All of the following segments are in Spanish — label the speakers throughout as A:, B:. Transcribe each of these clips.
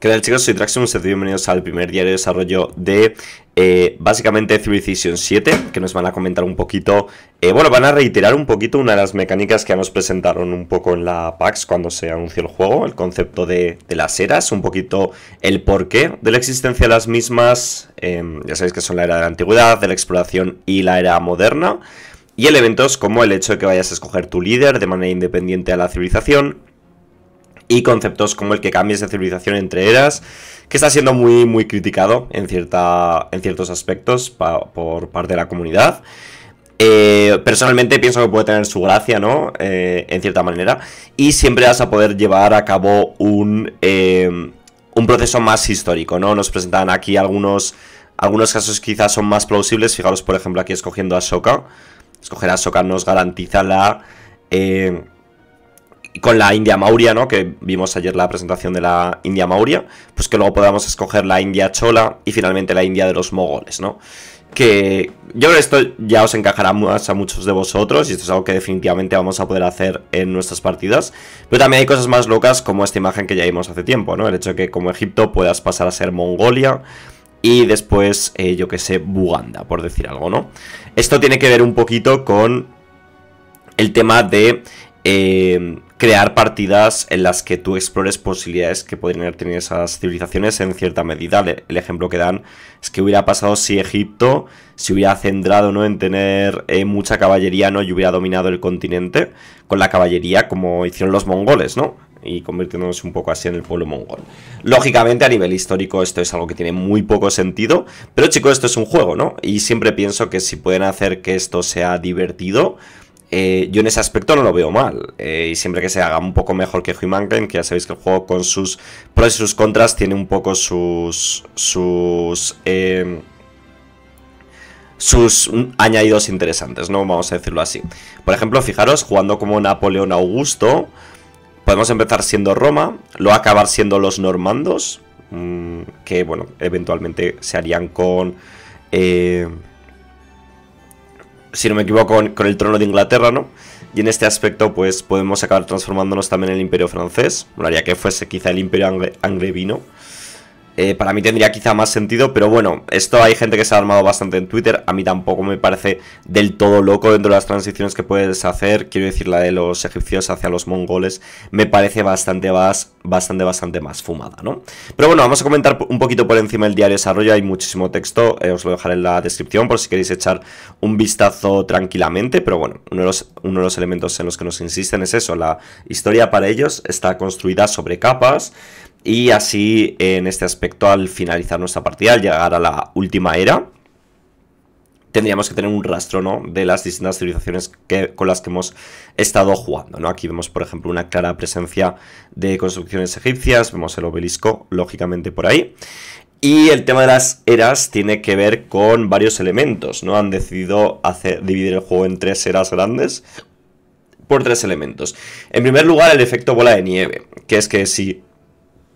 A: ¿Qué tal chicos? Soy Traximus, bienvenidos al primer diario de desarrollo de eh, básicamente Civilization 7, que nos van a comentar un poquito, eh, bueno, van a reiterar un poquito una de las mecánicas que ya nos presentaron un poco en la PAX cuando se anunció el juego, el concepto de, las eras, un poquito el porqué de la existencia de las mismas, em, ya sabéis que son la era de la antigüedad, de la exploración y la era moderna, y elementos como el hecho de que vayas a escoger tu líder de manera independiente a la civilización, y conceptos como el que cambies de civilización entre eras, que está siendo muy, muy criticado en, cierta, en ciertos aspectos por parte de la comunidad. Eh, personalmente pienso que puede tener su gracia, ¿no? Eh, en cierta manera. Y siempre vas a poder llevar a cabo un, eh, un proceso más histórico, ¿no? Nos presentan aquí algunos, algunos casos que quizás son más plausibles. Fijaros, por ejemplo, aquí escogiendo a Soka. Escoger a Soka nos garantiza la con la India Mauria, ¿no? Que vimos ayer la presentación de la India Mauria, pues que luego podamos escoger la India Chola y finalmente la India de los mogoles, ¿no? Que yo creo que esto ya os encajará más a muchos de vosotros y esto es algo que definitivamente vamos a poder hacer en nuestras partidas. Pero también hay cosas más locas como esta imagen que ya vimos hace tiempo, ¿no? El hecho de que como Egipto puedas pasar a ser Mongolia y después, eh, yo que sé, Buganda, por decir algo, ¿no? Esto tiene que ver un poquito con el tema de... Eh, crear partidas en las que tú explores posibilidades que podrían haber tenido esas civilizaciones en cierta medida. El ejemplo que dan es que hubiera pasado si Egipto se hubiera centrado ¿no? en tener eh, mucha caballería ¿no? y hubiera dominado el continente con la caballería como hicieron los mongoles, ¿no? y convirtiéndonos un poco así en el pueblo mongol. Lógicamente, a nivel histórico, esto es algo que tiene muy poco sentido, pero chicos, esto es un juego, ¿no? Y siempre pienso que si pueden hacer que esto sea divertido, eh, yo en ese aspecto no lo veo mal. Eh, y siempre que se haga un poco mejor que Humankind, que ya sabéis que el juego con sus pros y sus contras tiene un poco sus. sus. Eh, sus añadidos interesantes, ¿no? Vamos a decirlo así. Por ejemplo, fijaros, jugando como Napoleón Augusto, podemos empezar siendo Roma, luego acabar siendo los normandos, mm, que, bueno, eventualmente se harían con si no me equivoco, con, el trono de Inglaterra, ¿no? Y en este aspecto, pues podemos acabar transformándonos también en el imperio francés. ya que fuese quizá el imperio anglo-vino. anglo eh, para mí tendría quizá más sentido, pero bueno, esto hay gente que se ha armado bastante en Twitter, a mí tampoco me parece del todo loco dentro de las transiciones que puedes hacer, quiero decir la de los egipcios hacia los mongoles, me parece bastante más, bastante, bastante más fumada, ¿no? Pero bueno, vamos a comentar un poquito por encima el diario desarrollo, hay muchísimo texto, eh, os lo dejaré en la descripción por si queréis echar un vistazo tranquilamente, pero bueno, uno de los, uno de los elementos en los que nos insisten es eso, la historia para ellos está construida sobre capas, y así, en este aspecto, al finalizar nuestra partida, al llegar a la última era, tendríamos que tener un rastro, ¿no? De las distintas civilizaciones que, con las que hemos estado jugando, ¿no? Aquí vemos, por ejemplo, una clara presencia de construcciones egipcias, vemos el obelisco, lógicamente, por ahí. Y el tema de las eras tiene que ver con varios elementos, ¿no? Han decidido hacer, dividir el juego en tres eras grandes por tres elementos. En primer lugar, el efecto bola de nieve, que es que si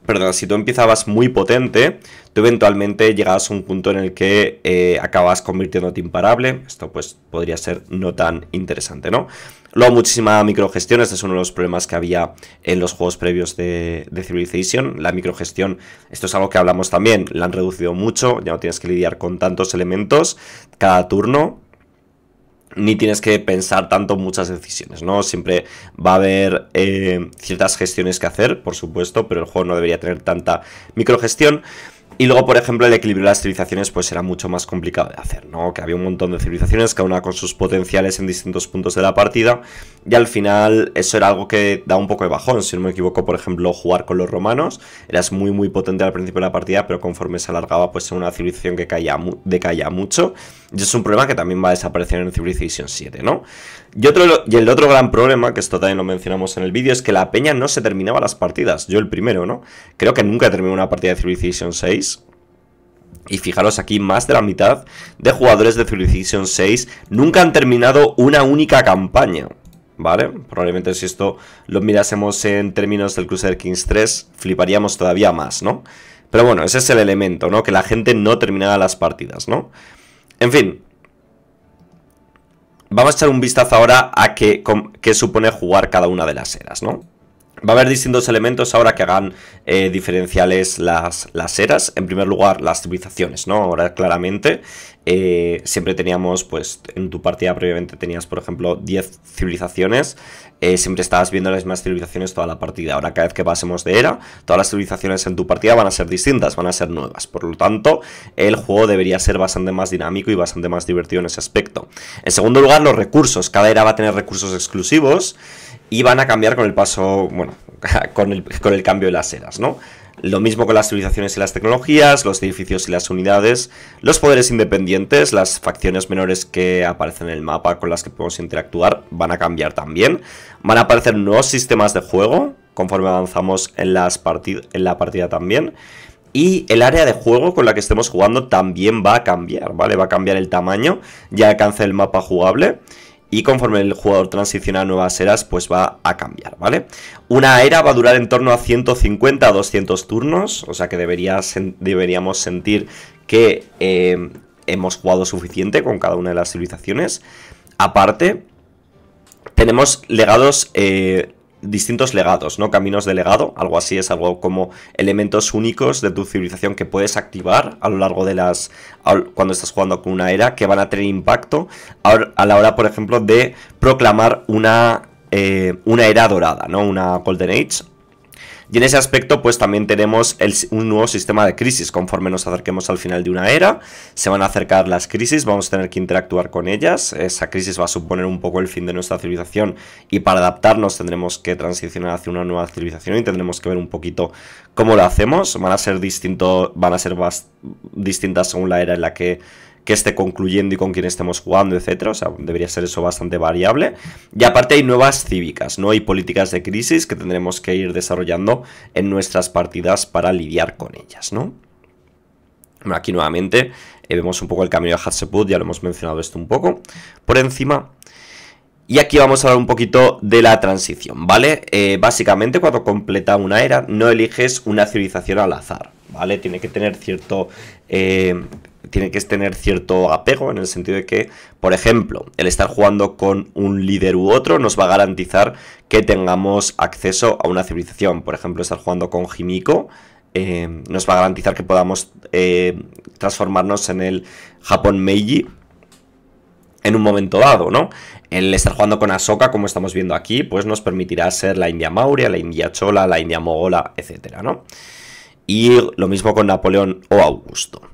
A: perdón, si tú empezabas muy potente, tú eventualmente llegabas a un punto en el que eh, acabas convirtiéndote imparable. Esto pues podría ser no tan interesante, ¿no? Luego muchísima microgestión, este es uno de los problemas que había en los juegos previos de Civilization, la microgestión, esto es algo que hablamos también, la han reducido mucho, ya no tienes que lidiar con tantos elementos cada turno, ni tienes que pensar tanto muchas decisiones, ¿no? Siempre va a haber eh, ciertas gestiones que hacer, por supuesto, pero el juego no debería tener tanta microgestión. Y luego, por ejemplo, el equilibrio de las civilizaciones pues era mucho más complicado de hacer, ¿no? Que había un montón de civilizaciones, cada una con sus potenciales en distintos puntos de la partida, y al final eso era algo que da un poco de bajón, si no me equivoco, por ejemplo, jugar con los romanos, eras muy muy potente al principio de la partida, pero conforme se alargaba pues era una civilización que caía mucho, y es un problema que también va a desaparecer en Civilization 7, ¿no? Y, otro, y el otro gran problema, que esto también lo mencionamos en el vídeo, es que la peña no se terminaba las partidas. Yo el primero, ¿no? Creo que nunca terminé una partida de Civilization 6. Y fijaros aquí, más de la mitad de jugadores de Civilization 6 nunca han terminado una única campaña. ¿Vale? Probablemente si esto lo mirásemos en términos del Crusader Kings 3, fliparíamos todavía más, ¿no? Pero bueno, ese es el elemento, ¿no? Que la gente no terminaba las partidas, ¿no? En fin, Vamos a echar un vistazo ahora a qué, qué supone jugar cada una de las eras, ¿no? Va a haber distintos elementos ahora que hagan eh, diferenciales las, las, eras. En primer lugar, las civilizaciones, ¿no? Ahora claramente eh, siempre teníamos, pues en tu partida previamente tenías, por ejemplo, 10 civilizaciones. Eh, siempre estabas viendo las mismas civilizaciones toda la partida. Ahora cada vez que pasemos de era, todas las civilizaciones en tu partida van a ser distintas, van a ser nuevas. Por lo tanto, el juego debería ser bastante más dinámico y bastante más divertido en ese aspecto. En segundo lugar, los recursos. Cada era va a tener recursos exclusivos y van a cambiar con el paso, bueno, con el, cambio de las eras, ¿no? Lo mismo con las civilizaciones y las tecnologías, los edificios y las unidades, los poderes independientes, las facciones menores que aparecen en el mapa con las que podemos interactuar van a cambiar también. Van a aparecer nuevos sistemas de juego conforme avanzamos en, las en la partida también. Y el área de juego con la que estemos jugando también va a cambiar, ¿vale? Va a cambiar el tamaño ya alcanza el mapa jugable y conforme el jugador transiciona a nuevas eras, pues va a cambiar, ¿vale? Una era va a durar en torno a 150 a 200 turnos, o sea que deberíamos sentir que eh, hemos jugado suficiente con cada una de las civilizaciones. Aparte, tenemos legados eh, distintos legados, ¿no? Caminos de legado, algo así, es algo como elementos únicos de tu civilización que puedes activar a lo largo de las... cuando estás jugando con una era, que van a tener impacto a la hora, por ejemplo, de proclamar una, eh, una era dorada, ¿no? Una Golden Age y en ese aspecto, pues también tenemos un nuevo sistema de crisis. Conforme nos acerquemos al final de una era, se van a acercar las crisis, vamos a tener que interactuar con ellas. Esa crisis va a suponer un poco el fin de nuestra civilización y para adaptarnos tendremos que transicionar hacia una nueva civilización y tendremos que ver un poquito cómo lo hacemos. Van a ser distinto, van a ser distintas según la era en la que que esté concluyendo y con quién estemos jugando, etcétera. O sea, debería ser eso bastante variable. Y aparte hay nuevas cívicas, ¿no? Hay políticas de crisis que tendremos que ir desarrollando en nuestras partidas para lidiar con ellas, ¿no? Bueno, aquí nuevamente eh, vemos un poco el camino de Hatsheput, ya lo hemos mencionado esto un poco por encima. Y aquí vamos a hablar un poquito de la transición, ¿vale? Eh, básicamente cuando completa una era no eliges una civilización al azar, ¿vale? Tiene que tener cierto... Eh, tiene que tener cierto apego en el sentido de que, por ejemplo, el estar jugando con un líder u otro nos va a garantizar que tengamos acceso a una civilización. Por ejemplo, estar jugando con Jimiko eh, nos va a garantizar que podamos transformarnos en el Japón Meiji en un momento dado, ¿no? El estar jugando con Asoka, como estamos viendo aquí, pues nos permitirá ser la India Mauria, la India Chola, la India Mogola, etcétera, ¿no? Y lo mismo con Napoleón o Augusto.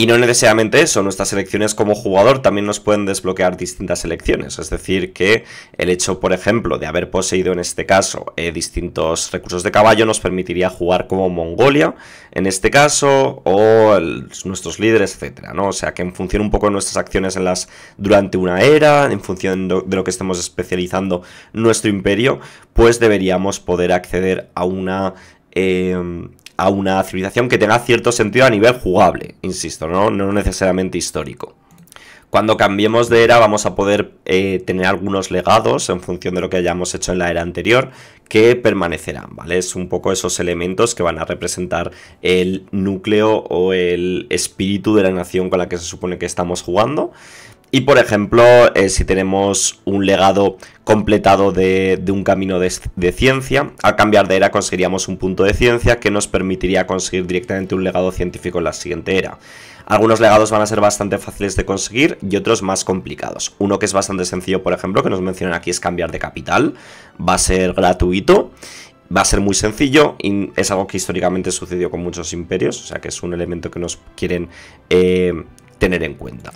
A: Y no necesariamente eso, nuestras elecciones como jugador también nos pueden desbloquear distintas elecciones. Es decir, que el hecho, por ejemplo, de haber poseído en este caso eh, distintos recursos de caballo nos permitiría jugar como Mongolia, en este caso, o nuestros líderes, etcétera, ¿no? O sea, que en función un poco de nuestras acciones en las durante una era, en función de lo que estemos especializando nuestro imperio, pues deberíamos poder acceder a una... Em, a una civilización que tenga cierto sentido a nivel jugable, insisto, no, no necesariamente histórico. Cuando cambiemos de era vamos a poder eh, tener algunos legados en función de lo que hayamos hecho en la era anterior que permanecerán, ¿vale? Es un poco esos elementos que van a representar el núcleo o el espíritu de la nación con la que se supone que estamos jugando y por ejemplo, eh, si tenemos un legado completado de, un camino de, ciencia, al cambiar de era conseguiríamos un punto de ciencia que nos permitiría conseguir directamente un legado científico en la siguiente era. Algunos legados van a ser bastante fáciles de conseguir y otros más complicados. Uno que es bastante sencillo, por ejemplo, que nos mencionan aquí es cambiar de capital. Va a ser gratuito va a ser muy sencillo y es algo que históricamente sucedió con muchos imperios, o sea que es un elemento que nos quieren eh, tener en cuenta.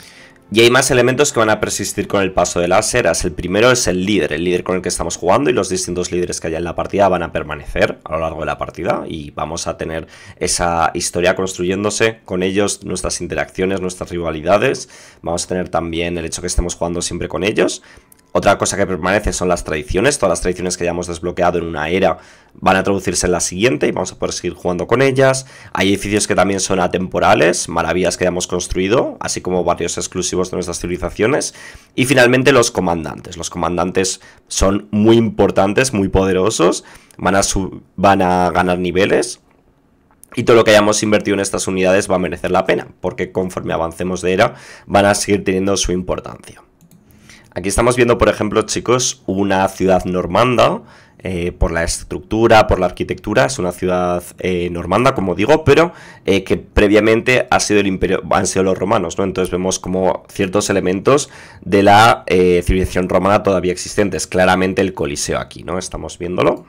A: Y hay más elementos que van a persistir con el paso de las eras. El primero es el líder, el líder con el que estamos jugando y los distintos líderes que haya en la partida van a permanecer a lo largo de la partida y vamos a tener esa historia construyéndose con ellos, nuestras interacciones, nuestras rivalidades. Vamos a tener también el hecho que estemos jugando siempre con ellos otra cosa que permanece son las tradiciones. Todas las tradiciones que hayamos desbloqueado en una era van a traducirse en la siguiente y vamos a poder seguir jugando con ellas. Hay edificios que también son atemporales, maravillas que hayamos construido, así como barrios exclusivos de nuestras civilizaciones. Y finalmente los comandantes. Los comandantes son muy importantes, muy poderosos, van a, van a ganar niveles. Y todo lo que hayamos invertido en estas unidades va a merecer la pena, porque conforme avancemos de era van a seguir teniendo su importancia. Aquí estamos viendo, por ejemplo, chicos, una ciudad normanda, eh, por la estructura, por la arquitectura, es una ciudad eh, normanda, como digo, pero eh, que previamente ha sido el imperio, han sido los romanos, ¿no? Entonces vemos como ciertos elementos de la civilización romana todavía existentes, claramente el Coliseo aquí, ¿no? Estamos viéndolo.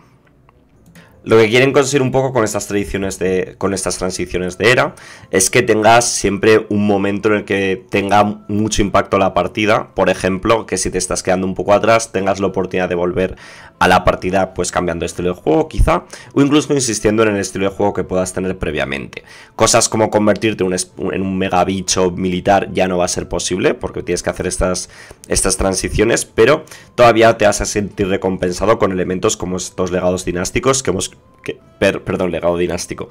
A: Lo que quieren conseguir un poco con estas tradiciones de. con estas transiciones de era es que tengas siempre un momento en el que tenga mucho impacto la partida. Por ejemplo, que si te estás quedando un poco atrás, tengas la oportunidad de volver a la partida pues cambiando estilo de juego quizá o incluso insistiendo en el estilo de juego que puedas tener previamente. Cosas como convertirte en un, en un mega bicho militar ya no va a ser posible porque tienes que hacer estas, estas transiciones, pero todavía te vas a sentir recompensado con elementos como estos legados dinásticos que hemos... perdón, legado dinástico.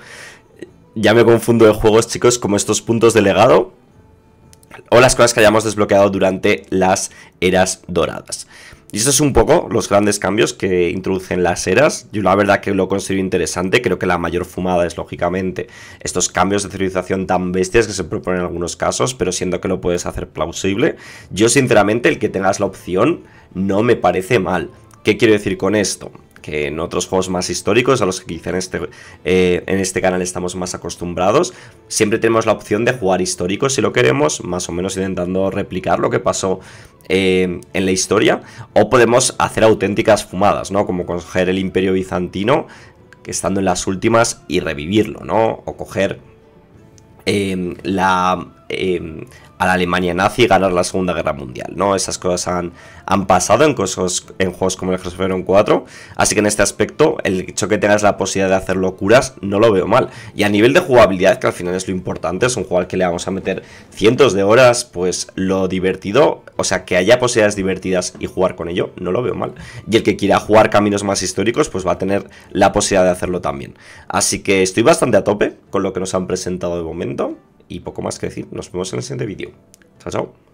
A: Ya me confundo de juegos, chicos, como estos puntos de legado o las cosas que hayamos desbloqueado durante las eras doradas. Y estos son un poco los grandes cambios que introducen las eras. Yo la verdad que lo considero interesante, creo que la mayor fumada es lógicamente estos cambios de civilización tan bestias que se proponen en algunos casos, pero siendo que lo puedes hacer plausible, yo sinceramente el que tengas la opción no me parece mal. ¿Qué quiero decir con esto? que en otros juegos más históricos, a los que quizá en este, eh, en este canal estamos más acostumbrados, siempre tenemos la opción de jugar histórico si lo queremos, más o menos intentando replicar lo que pasó eh, en la historia, o podemos hacer auténticas fumadas, ¿no? Como coger el imperio bizantino, que estando en las últimas, y revivirlo, ¿no? O coger eh, la Em, a la Alemania nazi y ganar la Segunda Guerra Mundial, ¿no? Esas cosas han, pasado en, en juegos como el fueron 4, así que en este aspecto el hecho que tengas la posibilidad de hacer locuras no lo veo mal. Y a nivel de jugabilidad, que al final es lo importante, es un juego al que le vamos a meter cientos de horas, pues lo divertido, o sea, que haya posibilidades divertidas y jugar con ello, no lo veo mal. Y el que quiera jugar caminos más históricos, pues va a tener la posibilidad de hacerlo también. Así que estoy bastante a tope con lo que nos han presentado de momento y poco más que decir. Nos vemos en el siguiente vídeo. Chao, chao.